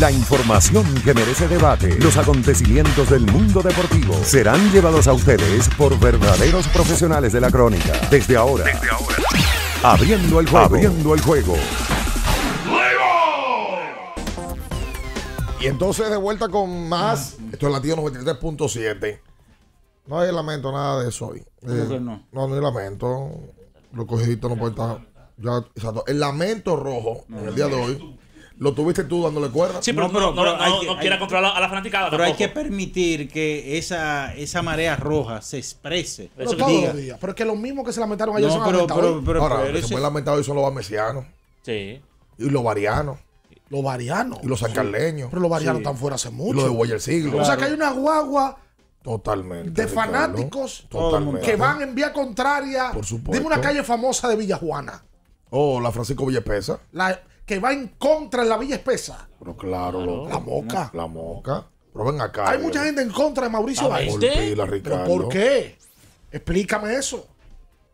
La información que merece debate, los acontecimientos del mundo deportivo serán llevados a ustedes por verdaderos profesionales de la crónica. Desde ahora, abriendo el juego. Abriendo Y entonces de vuelta con más. Esto es Latido 93.7. No hay lamento nada de eso hoy. Eh, no? no, hay lamento. Los cogiditos no pueden estar. El lamento rojo en el día de hoy lo tuviste tú dándole cuerda. Sí, pero no, controlar a la fanaticada. Pero hay que permitir que esa, esa marea roja se exprese. Pero, eso Días, pero es que los mismos que se lamentaron ayer son pero, pero, pero, Ahora, pero, que se fue lamentado hoy son los barmesianos. Sí. Y los varianos. Los varianos. Y los sancarleños. Pero los varianos están fuera hace mucho. Y los de Guaya Siglo. O sea que hay una guagua Totalmente. De fanáticos Totalmente. que van en vía contraria. Por supuesto. Dime una calle famosa de Villajuana. Oh, la Francisco Villepesa. La, que va en contra en la Villa Espesa. Pero claro, la moca. Mm, la moca. Pero ven acá. Hay eh. mucha gente en contra de Mauricio ah, ¿Pero ¿Por qué? Explícame eso.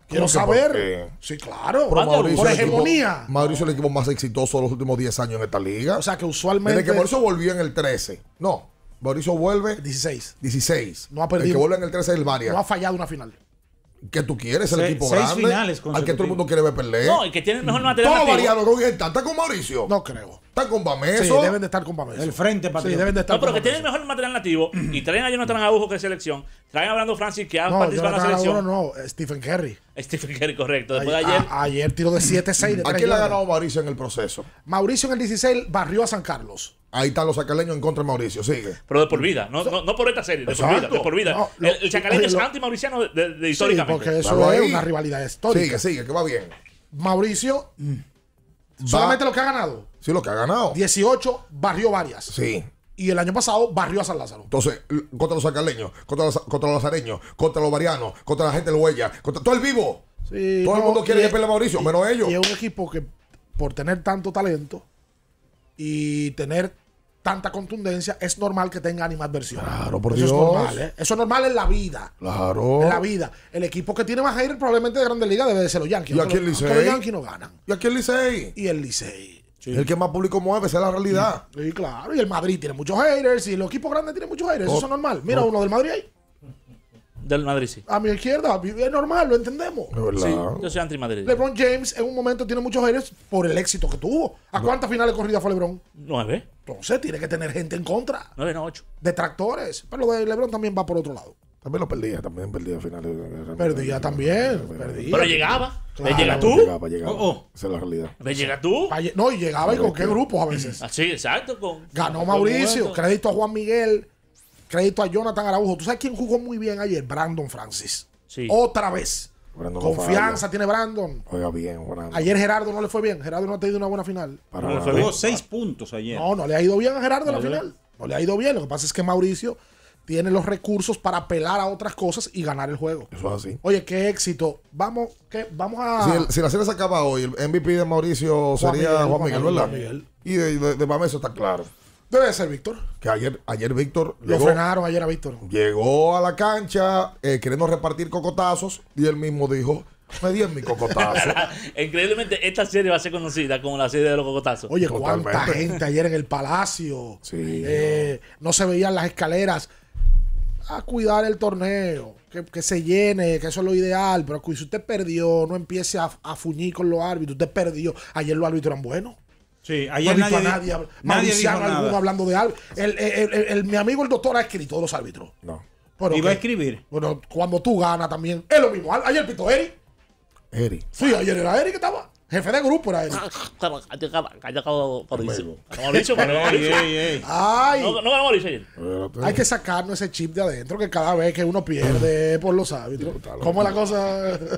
Quiero saber. Sí, claro. por hegemonía. Mauricio es el equipo más exitoso de los últimos 10 años en esta liga. O sea, que usualmente. Desde que Mauricio volvió en el 13. No. Mauricio vuelve. 16. 16. No ha perdido. El que vuelve en el 13 es el No ha fallado una final que tú quieres, el equipo seis grande, finales al que todo el mundo quiere ver perder No, y que tiene el mejor material. Todo variado con el con Mauricio. No creo. Están con Bameso. Sí, deben de estar con Bameso. El frente para Sí, deben de estar no, pero que tienen mejor material nativo y traen a Jonathan Agujo que es selección. Traen a Brando Francis que ha participado en la selección. No, no, eh, Stephen Curry. Stephen Curry, correcto. Después ayer, de ayer. ayer tiró de 7-6. ¿A quién le ha ganado Mauricio en el proceso? Mauricio en el 16 barrió a San Carlos. Ahí están los sacaleños en contra de Mauricio, sigue. Pero de por vida, no, no, por esta serie, de por vida. el, es anti-mauriciano de, de, sí, porque eso es una rivalidad histórica. Sigue, sigue, que va bien. Mauricio mm. Solamente lo que ha ganado. Sí, lo que ha ganado. 18 barrió varias. Sí. Y el año pasado barrió a San Lázaro. Entonces, contra los sacaleños, contra los, contra lazareños, contra los varianos, contra la gente del Huella, contra todo el vivo. Sí, todo el mundo quiere que Mauricio, menos ellos. Y es un equipo que, por tener tanto talento y tener tanta contundencia, es normal que tenga animadversión. Claro, por Eso es normal, ¿eh? Eso es normal en la vida. Claro. En la vida. El equipo que tiene más haters probablemente de Grandes Liga debe de ser los Yankees. ¿Y aquí el Licey? Los Yankees no ganan. ¿Y aquí el Licey? Y el Licey. El que más público mueve, esa es la realidad. Sí, claro. Y el Madrid tiene muchos haters y los equipos grandes tienen muchos haters. Eso oh, es normal. Mira oh. uno del Madrid ahí del Madrid sí. A mi izquierda, es normal, lo entendemos. yo soy anti-Madrid. LeBron James en un momento tiene muchos haters por el éxito que tuvo. ¿A cuántas finales corrida fue LeBron? Nueve. Entonces tiene que tener gente en contra. Nueve, no, ocho. Detractores. Pero lo de LeBron también va por otro lado. También lo perdía, también perdía finales. Perdía también, Pero llegaba. Claro, llega tú? Llegaba, llegaba. Oh, oh. Esa es la realidad. llega tú? No, y llegaba y con qué grupo, a veces. Así, ah, exacto. Ganó Mauricio, crédito a Juan Miguel Crédito a Jonathan Araujo. ¿Tú sabes quién jugó muy bien ayer? Brandon Francis. Sí. Otra vez. Confianza tiene Brandon. Oiga bien, Brandon. Ayer Gerardo no le fue bien. Gerardo no ha tenido una buena final. seis puntos ayer. No, no le ha ido bien a Gerardo en la final. No le ha ido bien. Lo que pasa es que Mauricio tiene los recursos para apelar a otras cosas y ganar el juego. Eso es así. Oye, qué éxito. Vamos, que vamos a. Si, la serie se acaba hoy, el MVP de Mauricio sería Juan Miguel, ¿verdad? Y de, de, está claro. Debe ser Víctor. Que ayer, ayer Víctor. Lo frenaron ayer a Víctor. Llegó a la cancha eh, queriendo repartir cocotazos y él mismo dijo. Me dieron mi cocotazo. Increíblemente, esta serie va a ser conocida como la serie de los cocotazos. Oye, cuánta gente ayer en el palacio. Eh, no se veían las escaleras. A cuidar el torneo. Que, se llene, que eso es lo ideal. Pero si usted perdió, no empiece a, a fuñir con los árbitros. Usted perdió. Ayer los árbitros eran buenos. Sí, ayer no nadie, a nadie, nadie dijo alguno hablando de algo. El, el, el, mi amigo el doctor ha escrito los árbitros. No. y va a escribir. Bueno, cuando tú ganas también. Es lo mismo. Ayer pito Eri. Eri. Sí, ayer era Eri que estaba. Jefe de grupo era él. hay que sacarnos ese chip de adentro que cada vez que uno pierde por los árbitros. ¿Cómo la cosa? Este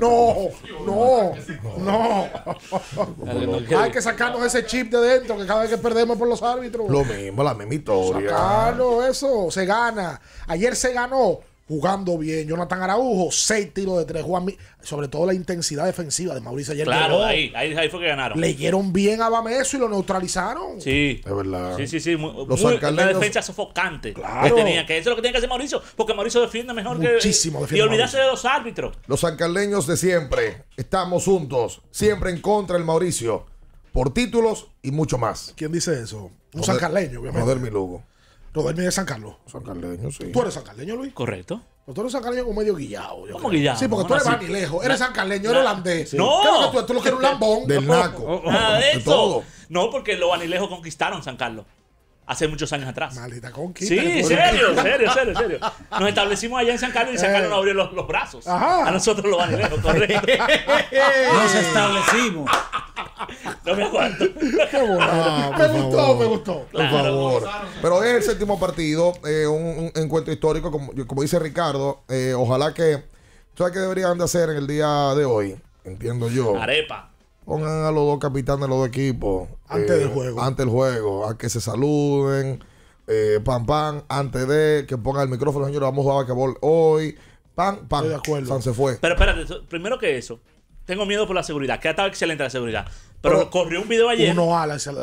no, no, no. Este hay que sacarnos ese chip de adentro que cada vez que perdemos por los árbitros. Lo mismo, la misma historia. Sacarlo eso, se gana. Ayer se ganó jugando bien. Jonathan Araujo, seis tiros de tres. Juan, sobre todo la intensidad defensiva de Mauricio ayer. Claro, ahí, ahí, fue que ganaron. Leyeron bien a Bameso y lo neutralizaron. Sí. Es verdad. Sí, sí, sí. Muy, una defensa sofocante. Claro. Que tenía, que eso es lo que tiene que hacer Mauricio, porque Mauricio defiende mejor Muchísimo que. y olvidarse de los árbitros. Los sancarleños de siempre. Estamos juntos. Siempre en contra del Mauricio. Por títulos y mucho más. ¿Quién dice eso? Un sancarleño, obviamente. Joder, mi Lugo. Rodelmi es San Carlos. San Carleño, sí. ¿Tú eres San Carleño, Luis? Correcto. Pero tú eres San Carleño como medio guillado. ¿Cómo guillado? Sí, porque tú eres banilejo. Eres San Carleño, eres holandés. No. que tú, tú lo que eres un lambón. Del naco. Nada de todo. No, porque los vanilejos conquistaron San Carlos hace muchos años atrás. Maldita conquista. Sí, serio, serio, serio, serio. Nos establecimos allá en San Carlos y San Carlos nos abrió los, brazos. A nosotros los vanilejos, correcto. nos establecimos. No me aguanto. Qué me gustó, me gustó. Por favor. Pero es el séptimo partido, eh, un, encuentro histórico, como, como dice Ricardo. Eh, ojalá que. ¿Sabes qué deberían de hacer en el día de hoy? Entiendo yo. Arepa. Pongan a los dos capitanes de los dos equipos. Antes eh, del juego. Antes del juego. A que se saluden. pam, pam. Antes de que ponga el micrófono, señores, vamos a jugar a hoy. Pam, pam. se fue. Pero espérate, primero que eso. Tengo miedo por la seguridad, que ha excelente la seguridad. Pero, corrió un video ayer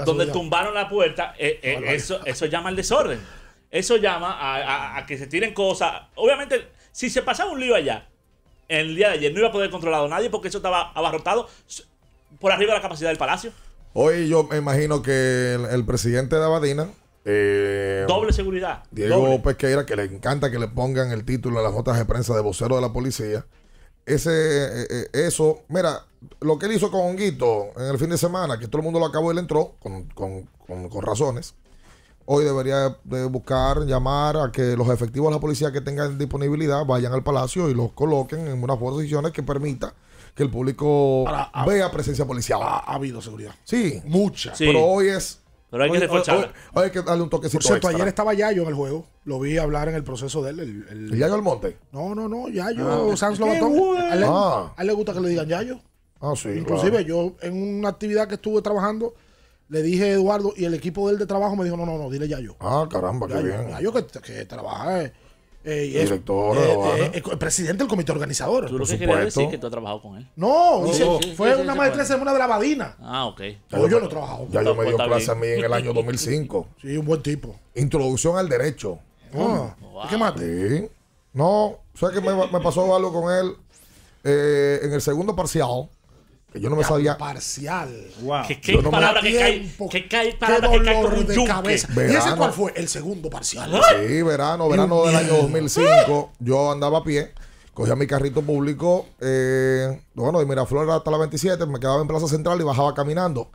donde tumbaron la puerta. Eh, eh, eso, eso llama al desorden. Eso llama a, que se tiren cosas. Obviamente, si se pasaba un lío allá, el día de ayer no iba a poder a nadie porque eso estaba abarrotado por arriba de la capacidad del palacio. Hoy yo me imagino que el, presidente de Abadina eh, doble seguridad. Diego Pesqueira, que le encanta que le pongan el título a las notas de prensa de vocero de la policía ese, eh, eh, eso, mira, lo que él hizo con Honguito en el fin de semana, que todo el mundo lo acabó, él entró con, razones. Hoy debería buscar, llamar a que los efectivos de la policía que tengan disponibilidad vayan al palacio y los coloquen en unas posiciones que permita que el público vea presencia policial. Ha, habido seguridad. Sí. muchas, Pero hoy es pero hay oye, que reforzar. Oye, que darle un toquecito Por cierto, ayer estaba Yayo en el juego. Lo vi hablar en el proceso de él. El, el... ¿El Yayo No, no, no. Yayo, ah, Sanz Lobatón. Ah. A, él, le gusta que le digan Yayo. Ah, sí. Inclusive yo en una actividad que estuve trabajando le dije a Eduardo y el equipo de él de trabajo me dijo, no, no, no, dile Yayo. Ah, caramba, qué bien. Yayo que, que trabaja eh. Eh, director, eh, eh, presidente del comité organizador. Tú lo que querías decir que tú has trabajado con él. No, fue una maestra en una de la Badina. Ah, ok. Ya yo, no he trabajado Ya yo me dio clase a mí en el año 2005. sí, un buen tipo. Introducción al derecho. Ah, ¿Qué mate? No, ¿sabes que me, me pasó algo con él? Eh, en el segundo parcial yo no me sabía. Parcial. ¿Qué, palabra que cae? ¿Qué que cae de cabeza? ¿Y ese cuál fue? El segundo parcial. Sí, verano, verano del año 2005. Yo andaba a pie, cogía mi carrito público, eh, bueno, de Miraflores hasta la 27, me quedaba en Plaza Central y bajaba caminando.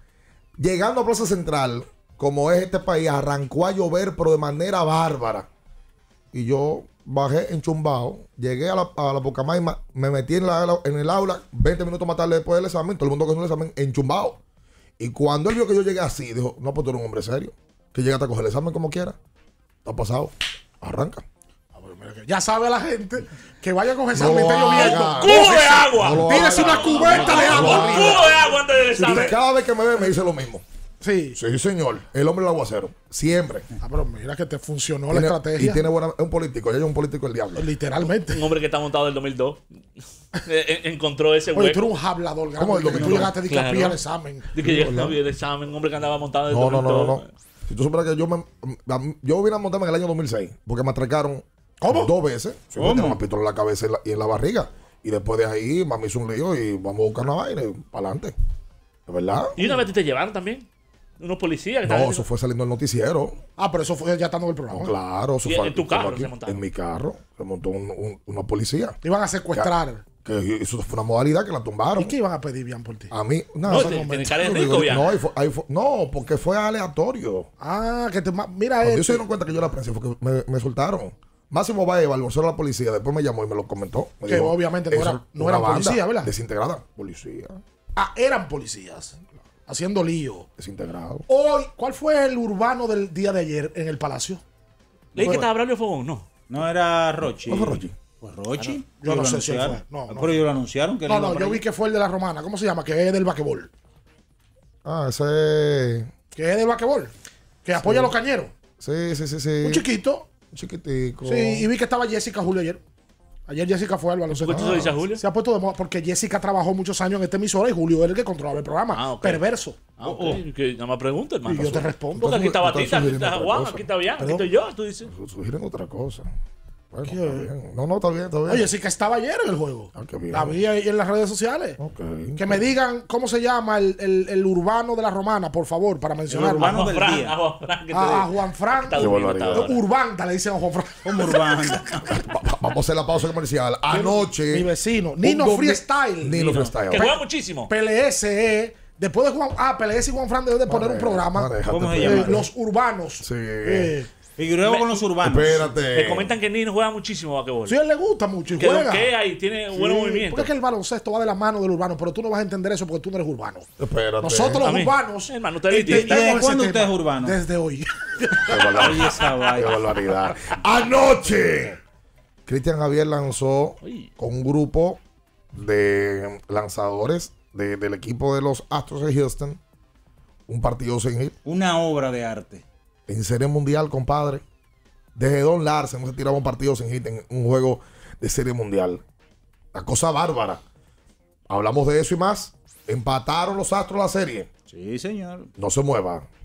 Llegando a Plaza Central, como es este país, arrancó a llover, pero de manera bárbara. Y yo bajé enchumbado, llegué a la, a la me metí en, la, en el aula, 20 minutos más tarde después del examen, todo el mundo que hizo el examen enchumbado. Y cuando él vio que yo llegué así, dijo, no, pues tú eres un hombre serio, que llega a coger el examen como quiera. Está pasado, arranca. Ah, ya sabe la gente que vaya a coger examen no lloviendo. cubo de agua. No una cubeta de agua. cubo de agua antes del examen. Cada vez que me ve me dice lo mismo. Sí. Sí, señor. El hombre del aguacero. Siempre. Ah, pero mira que te funcionó la estrategia. Y tiene buena, es un político. Ya es un político el diablo. Literalmente. Un, hombre que está montado del 2002. Eh, eh, encontró ese hueco. Oye, tú eres un hablador. ¿Cómo el que Tú llegaste de claro. al examen. De que llegaste al examen. Un hombre que andaba montado del no, 2002. No, no, no. Si tú supieras que yo me... Yo vine a montarme en el año 2006. Porque me atracaron... ¿Cómo? Dos veces. Me pistola en la cabeza y, en la barriga. Y después de ahí, mami hizo un lío y vamos a buscar una vaina para adelante. ¿Verdad? ¿Y una vez te llevaron también? unos policías que No, eso fue saliendo el noticiero. Ah, pero eso fue ya estando en el programa. claro, eso fue. En tu carro se montaron. En mi carro se montó un, policías. una policía. Te iban a secuestrar. eso fue una modalidad que la tumbaron. ¿Y qué iban a pedir bien por ti? A mí, nada, no, no, no, porque fue aleatorio. Ah, que te mira eso. Este. se dieron cuenta que yo era prensa, porque me, me soltaron. Máximo Baeva, el bolsero de la policía, después me llamó y me lo comentó. que obviamente no, era, no ¿verdad? Desintegrada, policía. Ah, eran policías haciendo lío. Desintegrado. Hoy, ¿cuál fue el urbano del día de ayer en el Palacio? ¿Leí que estaba Braulio Fogón? No. No era Rochi. ¿No fue Rochi? Pues Rochi. Ah, no. Yo no sé si fue. No, Pero ellos lo anunciaron. Que no, no, yo vi que fue el de la romana. ¿Cómo se llama? Que es del vaquebol. Ah, ese. Que es del vaquebol. Que apoya a los cañeros. Sí, sí, sí, sí. Un chiquito. Un chiquitico. Sí, y vi que estaba Jessica Julio ayer. Ayer Jessica fue al baloncesto. Julio? Se ha puesto de moda porque Jessica trabajó muchos años en esta emisora y Julio era el que controlaba el programa. Ah, Perverso. Ah, oh, oh. nada más pregunta, hermano. Y yo te respondo. Porque aquí está Batista, aquí está Juan, aquí está Bian, aquí estoy yo. Tú dices. Sugieren otra cosa. Pues, no, no, está bien, bien. Oye, sí que estaba ayer en el juego. Ah, la ahí en las redes sociales. que me digan cómo se llama el, el, urbano de la romana, por favor, para mencionarlo. urbano del día. A Juan Fran. Ah, a Juan Fran. Urbanta, le dicen a Juan Fran. Vamos a hacer la pausa comercial. Anoche. Mi vecino, Nino Freestyle. Nino, Freestyle. Que juega muchísimo. PLS eh. Después de Juan, ah, PLS y Juan Fran deben de poner un programa. ¿Cómo se llama? Los urbanos. Sí. Eh, y luego con los urbanos. Espérate. Me comentan que Nino juega muchísimo basquetbol. Sí, él le gusta mucho y que juega. y tiene un buen movimiento. Porque es que el baloncesto va de la mano del urbano, pero tú no vas a entender eso porque tú no eres urbano. Espérate. Nosotros los urbanos. Hermano, usted este, ¿Y, desde cuándo usted es urbano? Desde hoy. Qué esa barbaridad. Anoche. Cristian Javier lanzó con un grupo de lanzadores del equipo de los Astros de Houston un partido sin hit. Una obra de arte en Serie Mundial, compadre. Desde Don Lars, hemos tirado un partido sin hit en un juego de Serie Mundial. La cosa bárbara. Hablamos de eso y más. Empataron los Astros la serie. Sí, señor. No se mueva.